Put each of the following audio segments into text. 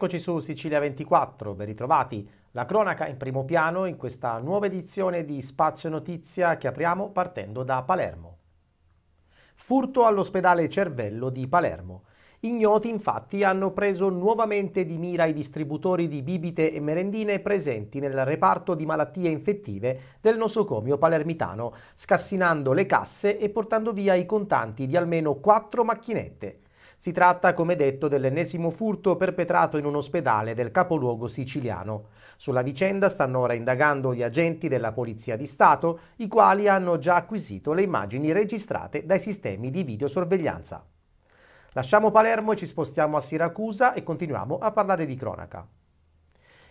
Eccoci su Sicilia 24, ben ritrovati. La cronaca in primo piano in questa nuova edizione di Spazio Notizia che apriamo partendo da Palermo. Furto all'ospedale Cervello di Palermo. Ignoti infatti hanno preso nuovamente di mira i distributori di bibite e merendine presenti nel reparto di malattie infettive del nosocomio palermitano, scassinando le casse e portando via i contanti di almeno quattro macchinette. Si tratta, come detto, dell'ennesimo furto perpetrato in un ospedale del capoluogo siciliano. Sulla vicenda stanno ora indagando gli agenti della Polizia di Stato, i quali hanno già acquisito le immagini registrate dai sistemi di videosorveglianza. Lasciamo Palermo e ci spostiamo a Siracusa e continuiamo a parlare di cronaca.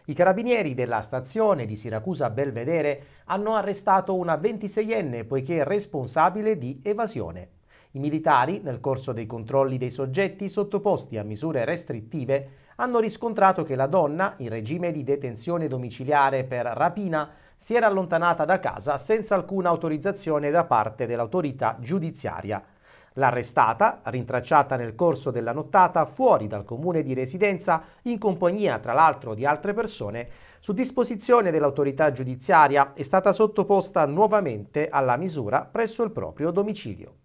I carabinieri della stazione di Siracusa Belvedere hanno arrestato una 26enne poiché responsabile di evasione. I militari, nel corso dei controlli dei soggetti sottoposti a misure restrittive, hanno riscontrato che la donna, in regime di detenzione domiciliare per rapina, si era allontanata da casa senza alcuna autorizzazione da parte dell'autorità giudiziaria. L'arrestata, rintracciata nel corso della nottata fuori dal comune di residenza, in compagnia tra l'altro di altre persone, su disposizione dell'autorità giudiziaria è stata sottoposta nuovamente alla misura presso il proprio domicilio.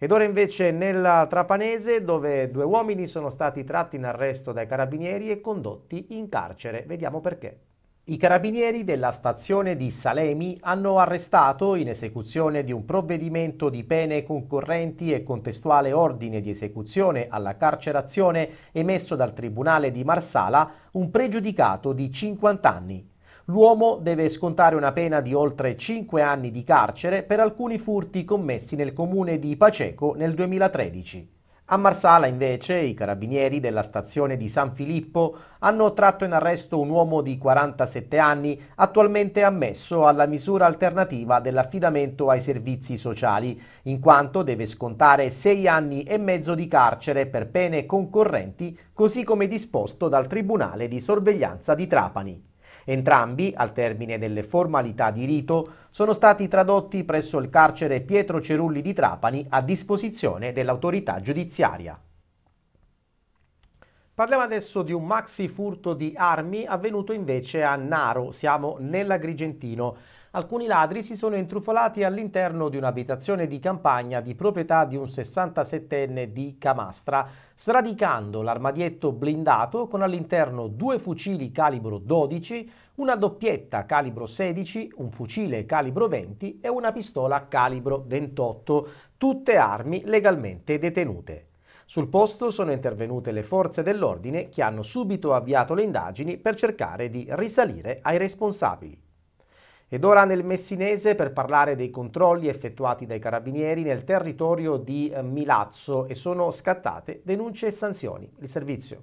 Ed ora invece nella Trapanese dove due uomini sono stati tratti in arresto dai carabinieri e condotti in carcere. Vediamo perché. I carabinieri della stazione di Salemi hanno arrestato, in esecuzione di un provvedimento di pene concorrenti e contestuale ordine di esecuzione alla carcerazione emesso dal Tribunale di Marsala, un pregiudicato di 50 anni l'uomo deve scontare una pena di oltre 5 anni di carcere per alcuni furti commessi nel comune di Paceco nel 2013. A Marsala invece i carabinieri della stazione di San Filippo hanno tratto in arresto un uomo di 47 anni attualmente ammesso alla misura alternativa dell'affidamento ai servizi sociali, in quanto deve scontare 6 anni e mezzo di carcere per pene concorrenti, così come disposto dal Tribunale di sorveglianza di Trapani. Entrambi, al termine delle formalità di rito, sono stati tradotti presso il carcere Pietro Cerulli di Trapani a disposizione dell'autorità giudiziaria. Parliamo adesso di un maxi furto di armi avvenuto invece a Naro, siamo nell'Agrigentino alcuni ladri si sono intrufolati all'interno di un'abitazione di campagna di proprietà di un 67enne di Camastra, sradicando l'armadietto blindato con all'interno due fucili calibro 12, una doppietta calibro 16, un fucile calibro 20 e una pistola calibro 28, tutte armi legalmente detenute. Sul posto sono intervenute le forze dell'ordine che hanno subito avviato le indagini per cercare di risalire ai responsabili. Ed ora nel Messinese per parlare dei controlli effettuati dai carabinieri nel territorio di eh, Milazzo e sono scattate denunce e sanzioni. Il servizio.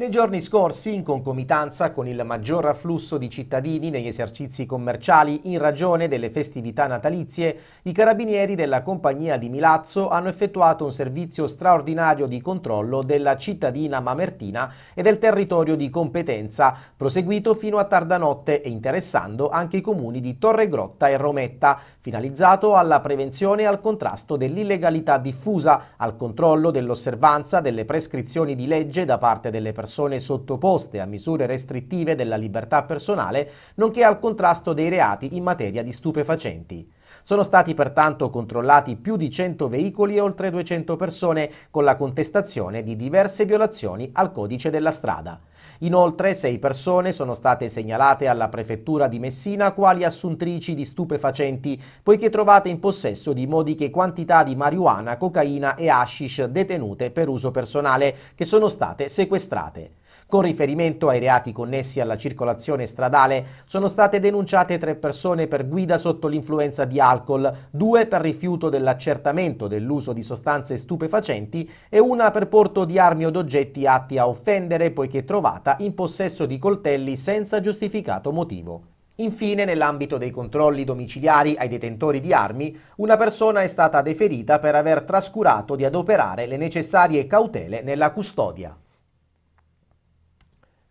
Nei giorni scorsi, in concomitanza con il maggior afflusso di cittadini negli esercizi commerciali in ragione delle festività natalizie, i carabinieri della compagnia di Milazzo hanno effettuato un servizio straordinario di controllo della cittadina mamertina e del territorio di competenza, proseguito fino a tarda notte e interessando anche i comuni di Torregrotta e Rometta, finalizzato alla prevenzione e al contrasto dell'illegalità diffusa, al controllo dell'osservanza delle prescrizioni di legge da parte delle persone persone sottoposte a misure restrittive della libertà personale, nonché al contrasto dei reati in materia di stupefacenti. Sono stati pertanto controllati più di 100 veicoli e oltre 200 persone con la contestazione di diverse violazioni al codice della strada. Inoltre sei persone sono state segnalate alla prefettura di Messina quali assuntrici di stupefacenti, poiché trovate in possesso di modiche quantità di marijuana, cocaina e hashish detenute per uso personale, che sono state sequestrate. Con riferimento ai reati connessi alla circolazione stradale sono state denunciate tre persone per guida sotto l'influenza di alcol, due per rifiuto dell'accertamento dell'uso di sostanze stupefacenti e una per porto di armi o oggetti atti a offendere poiché trovata in possesso di coltelli senza giustificato motivo. Infine, nell'ambito dei controlli domiciliari ai detentori di armi, una persona è stata deferita per aver trascurato di adoperare le necessarie cautele nella custodia.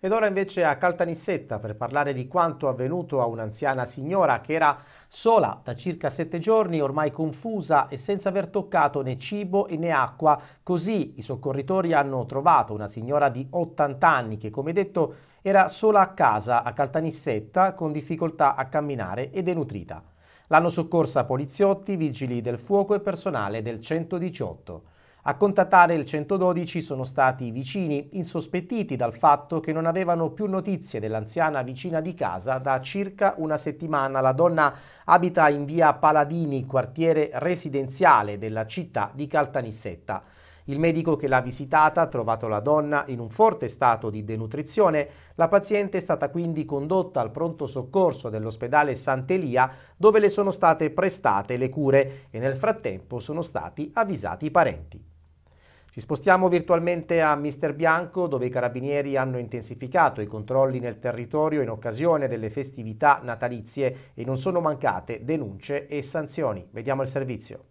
Ed ora invece a Caltanissetta per parlare di quanto avvenuto a un'anziana signora che era sola da circa sette giorni, ormai confusa e senza aver toccato né cibo né acqua. Così i soccorritori hanno trovato una signora di 80 anni che, come detto, era sola a casa a Caltanissetta con difficoltà a camminare e denutrita. L'hanno soccorsa poliziotti, vigili del fuoco e personale del 118. A contattare il 112 sono stati i vicini, insospettiti dal fatto che non avevano più notizie dell'anziana vicina di casa da circa una settimana. La donna abita in via Paladini, quartiere residenziale della città di Caltanissetta. Il medico che l'ha visitata ha trovato la donna in un forte stato di denutrizione. La paziente è stata quindi condotta al pronto soccorso dell'ospedale Sant'Elia dove le sono state prestate le cure e nel frattempo sono stati avvisati i parenti. Ci spostiamo virtualmente a Mister Bianco dove i carabinieri hanno intensificato i controlli nel territorio in occasione delle festività natalizie e non sono mancate denunce e sanzioni. Vediamo il servizio.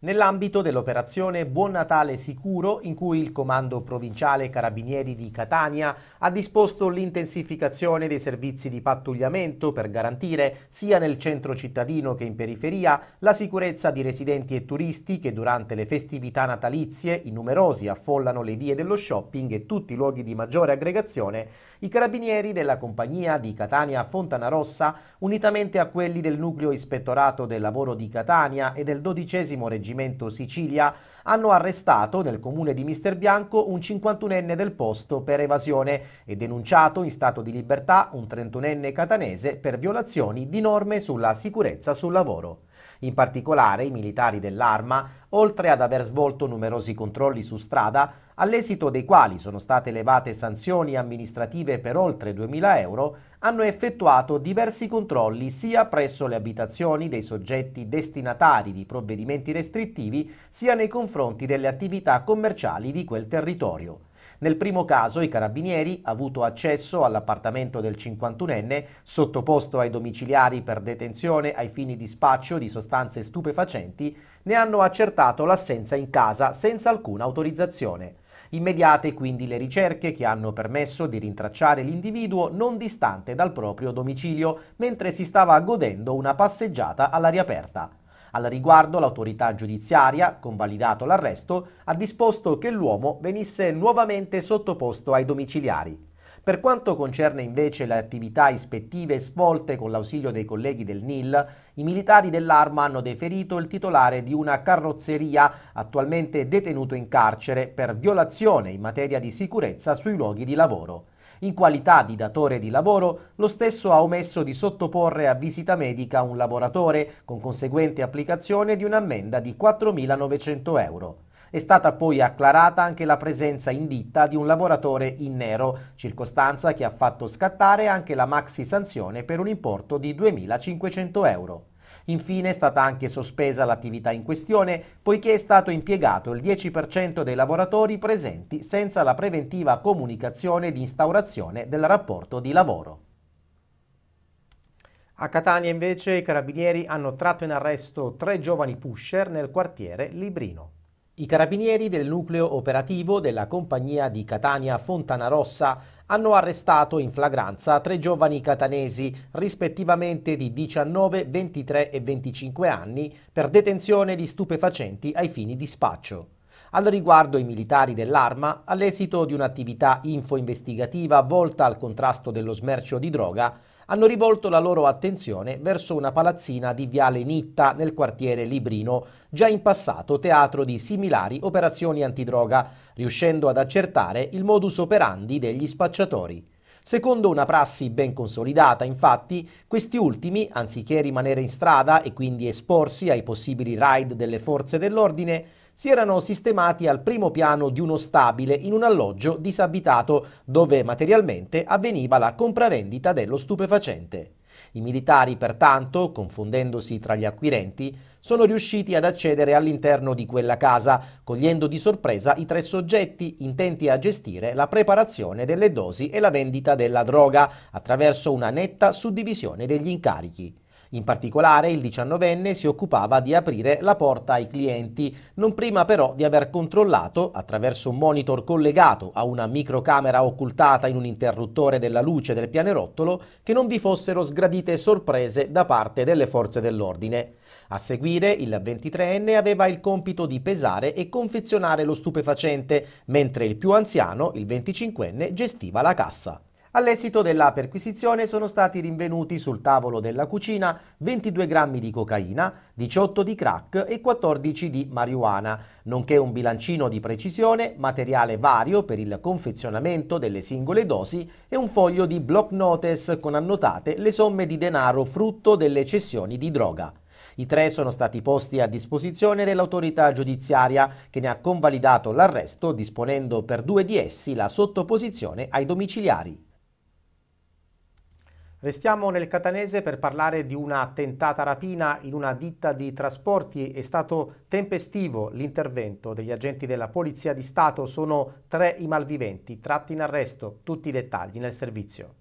Nell'ambito dell'operazione Buon Natale Sicuro, in cui il Comando Provinciale Carabinieri di Catania ha disposto l'intensificazione dei servizi di pattugliamento per garantire, sia nel centro cittadino che in periferia, la sicurezza di residenti e turisti che durante le festività natalizie, i numerosi affollano le vie dello shopping e tutti i luoghi di maggiore aggregazione, i Carabinieri della Compagnia di Catania Fontanarossa, unitamente a quelli del Nucleo Ispettorato del Lavoro di Catania e del 12 Regione Reggimento Sicilia hanno arrestato nel comune di Mister Bianco un 51enne del posto per evasione e denunciato in stato di libertà un 31enne catanese per violazioni di norme sulla sicurezza sul lavoro. In particolare i militari dell'arma, oltre ad aver svolto numerosi controlli su strada, all'esito dei quali sono state elevate sanzioni amministrative per oltre 2.000 euro, hanno effettuato diversi controlli sia presso le abitazioni dei soggetti destinatari di provvedimenti restrittivi, sia nei confronti delle attività commerciali di quel territorio. Nel primo caso i carabinieri, avuto accesso all'appartamento del 51enne, sottoposto ai domiciliari per detenzione ai fini di spaccio di sostanze stupefacenti, ne hanno accertato l'assenza in casa senza alcuna autorizzazione. Immediate quindi le ricerche che hanno permesso di rintracciare l'individuo non distante dal proprio domicilio mentre si stava godendo una passeggiata all'aria aperta. Al riguardo l'autorità giudiziaria, convalidato l'arresto, ha disposto che l'uomo venisse nuovamente sottoposto ai domiciliari. Per quanto concerne invece le attività ispettive svolte con l'ausilio dei colleghi del NIL, i militari dell'arma hanno deferito il titolare di una carrozzeria attualmente detenuto in carcere per violazione in materia di sicurezza sui luoghi di lavoro. In qualità di datore di lavoro, lo stesso ha omesso di sottoporre a visita medica un lavoratore, con conseguente applicazione di un'ammenda di 4.900 euro. È stata poi acclarata anche la presenza in ditta di un lavoratore in nero, circostanza che ha fatto scattare anche la maxi sanzione per un importo di 2.500 euro. Infine è stata anche sospesa l'attività in questione poiché è stato impiegato il 10% dei lavoratori presenti senza la preventiva comunicazione di instaurazione del rapporto di lavoro. A Catania invece i carabinieri hanno tratto in arresto tre giovani pusher nel quartiere Librino. I carabinieri del nucleo operativo della compagnia di Catania Fontanarossa hanno arrestato in flagranza tre giovani catanesi, rispettivamente di 19, 23 e 25 anni, per detenzione di stupefacenti ai fini di spaccio. Al riguardo i militari dell'Arma, all'esito di un'attività info-investigativa volta al contrasto dello smercio di droga, hanno rivolto la loro attenzione verso una palazzina di Viale Nitta nel quartiere Librino, già in passato teatro di similari operazioni antidroga, riuscendo ad accertare il modus operandi degli spacciatori. Secondo una prassi ben consolidata, infatti, questi ultimi, anziché rimanere in strada e quindi esporsi ai possibili raid delle forze dell'ordine, si erano sistemati al primo piano di uno stabile in un alloggio disabitato dove materialmente avveniva la compravendita dello stupefacente. I militari, pertanto, confondendosi tra gli acquirenti, sono riusciti ad accedere all'interno di quella casa, cogliendo di sorpresa i tre soggetti intenti a gestire la preparazione delle dosi e la vendita della droga attraverso una netta suddivisione degli incarichi. In particolare il 19enne si occupava di aprire la porta ai clienti, non prima però di aver controllato, attraverso un monitor collegato a una microcamera occultata in un interruttore della luce del pianerottolo, che non vi fossero sgradite sorprese da parte delle forze dell'ordine. A seguire il 23enne aveva il compito di pesare e confezionare lo stupefacente, mentre il più anziano, il 25enne, gestiva la cassa. All'esito della perquisizione sono stati rinvenuti sul tavolo della cucina 22 grammi di cocaina, 18 di crack e 14 di marijuana, nonché un bilancino di precisione, materiale vario per il confezionamento delle singole dosi e un foglio di block notes con annotate le somme di denaro frutto delle cessioni di droga. I tre sono stati posti a disposizione dell'autorità giudiziaria che ne ha convalidato l'arresto disponendo per due di essi la sottoposizione ai domiciliari. Restiamo nel catanese per parlare di una tentata rapina in una ditta di trasporti. È stato tempestivo l'intervento degli agenti della Polizia di Stato. Sono tre i malviventi tratti in arresto. Tutti i dettagli nel servizio.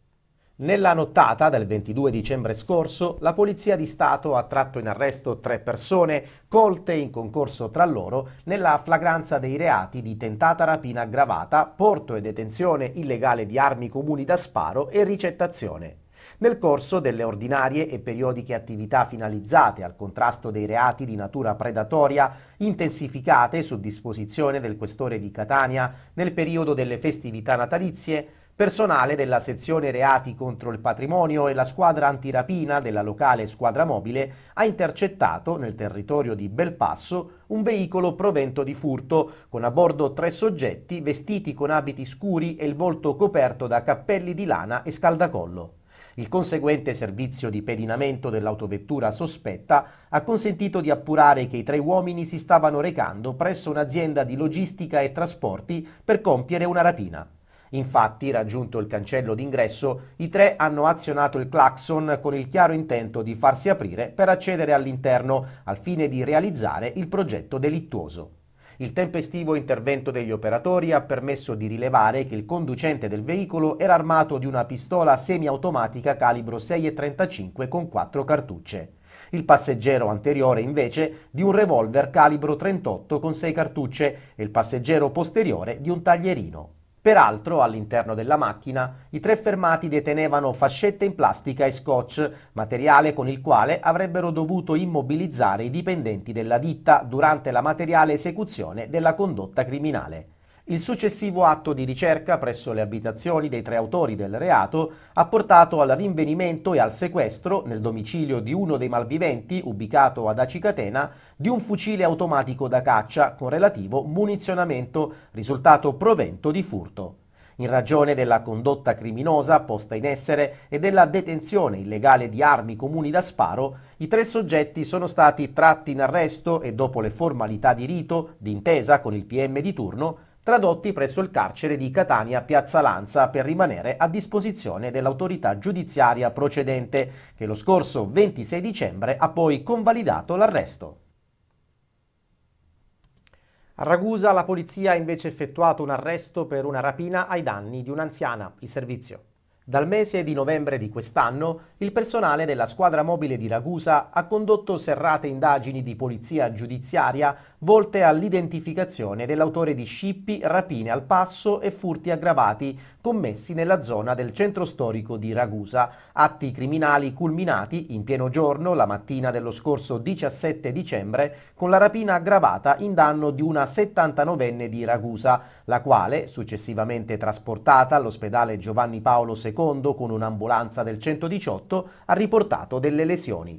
Nella nottata del 22 dicembre scorso, la Polizia di Stato ha tratto in arresto tre persone colte in concorso tra loro nella flagranza dei reati di tentata rapina aggravata, porto e detenzione illegale di armi comuni da sparo e ricettazione. Nel corso delle ordinarie e periodiche attività finalizzate al contrasto dei reati di natura predatoria intensificate su disposizione del questore di Catania nel periodo delle festività natalizie, personale della sezione reati contro il patrimonio e la squadra antirapina della locale squadra mobile ha intercettato nel territorio di Belpasso un veicolo provento di furto con a bordo tre soggetti vestiti con abiti scuri e il volto coperto da cappelli di lana e scaldacollo. Il conseguente servizio di pedinamento dell'autovettura sospetta ha consentito di appurare che i tre uomini si stavano recando presso un'azienda di logistica e trasporti per compiere una rapina. Infatti, raggiunto il cancello d'ingresso, i tre hanno azionato il clacson con il chiaro intento di farsi aprire per accedere all'interno, al fine di realizzare il progetto delittuoso. Il tempestivo intervento degli operatori ha permesso di rilevare che il conducente del veicolo era armato di una pistola semiautomatica calibro 6,35 con quattro cartucce. Il passeggero anteriore invece di un revolver calibro 38 con 6 cartucce e il passeggero posteriore di un taglierino. Peraltro, all'interno della macchina, i tre fermati detenevano fascette in plastica e scotch, materiale con il quale avrebbero dovuto immobilizzare i dipendenti della ditta durante la materiale esecuzione della condotta criminale. Il successivo atto di ricerca presso le abitazioni dei tre autori del reato ha portato al rinvenimento e al sequestro, nel domicilio di uno dei malviventi, ubicato ad Acicatena, di un fucile automatico da caccia con relativo munizionamento, risultato provento di furto. In ragione della condotta criminosa posta in essere e della detenzione illegale di armi comuni da sparo, i tre soggetti sono stati tratti in arresto e dopo le formalità di rito, d'intesa con il PM di turno, tradotti presso il carcere di Catania Piazza Lanza per rimanere a disposizione dell'autorità giudiziaria procedente, che lo scorso 26 dicembre ha poi convalidato l'arresto. A Ragusa la polizia ha invece effettuato un arresto per una rapina ai danni di un'anziana. Il servizio. Dal mese di novembre di quest'anno, il personale della squadra mobile di Ragusa ha condotto serrate indagini di polizia giudiziaria volte all'identificazione dell'autore di scippi, rapine al passo e furti aggravati commessi nella zona del centro storico di Ragusa, atti criminali culminati in pieno giorno la mattina dello scorso 17 dicembre con la rapina aggravata in danno di una 79enne di Ragusa, la quale, successivamente trasportata all'ospedale Giovanni Paolo II secondo, con un'ambulanza del 118, ha riportato delle lesioni.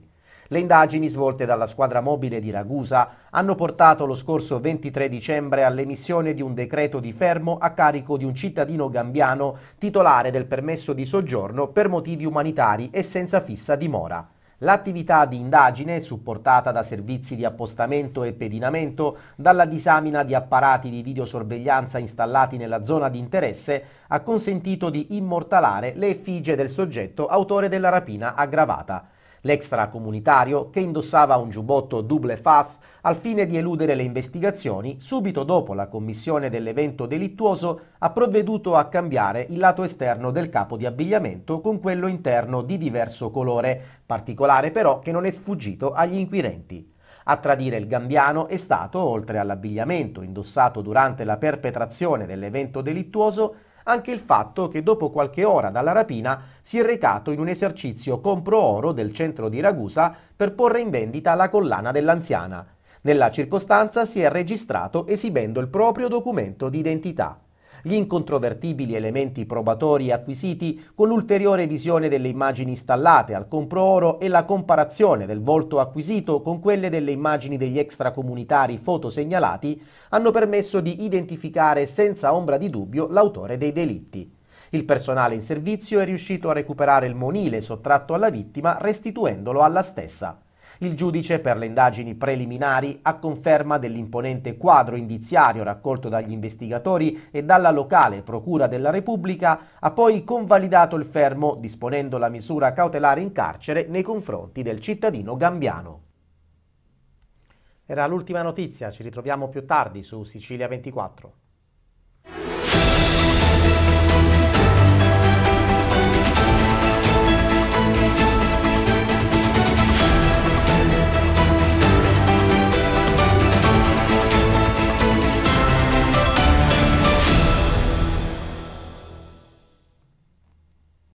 Le indagini svolte dalla squadra mobile di Ragusa hanno portato lo scorso 23 dicembre all'emissione di un decreto di fermo a carico di un cittadino gambiano titolare del permesso di soggiorno per motivi umanitari e senza fissa dimora. L'attività di indagine, supportata da servizi di appostamento e pedinamento, dalla disamina di apparati di videosorveglianza installati nella zona di interesse, ha consentito di immortalare le effigie del soggetto autore della rapina aggravata. L'extracomunitario, che indossava un giubbotto double fas al fine di eludere le investigazioni, subito dopo la commissione dell'evento delittuoso ha provveduto a cambiare il lato esterno del capo di abbigliamento con quello interno di diverso colore, particolare però che non è sfuggito agli inquirenti. A tradire il gambiano è stato, oltre all'abbigliamento indossato durante la perpetrazione dell'evento delittuoso, anche il fatto che dopo qualche ora dalla rapina si è recato in un esercizio compro oro del centro di Ragusa per porre in vendita la collana dell'anziana. Nella circostanza si è registrato esibendo il proprio documento d'identità gli incontrovertibili elementi probatori acquisiti con l'ulteriore visione delle immagini installate al compro oro e la comparazione del volto acquisito con quelle delle immagini degli extracomunitari fotosegnalati hanno permesso di identificare senza ombra di dubbio l'autore dei delitti. Il personale in servizio è riuscito a recuperare il monile sottratto alla vittima restituendolo alla stessa. Il giudice per le indagini preliminari, a conferma dell'imponente quadro indiziario raccolto dagli investigatori e dalla locale Procura della Repubblica, ha poi convalidato il fermo disponendo la misura cautelare in carcere nei confronti del cittadino gambiano. Era l'ultima notizia, ci ritroviamo più tardi su Sicilia 24.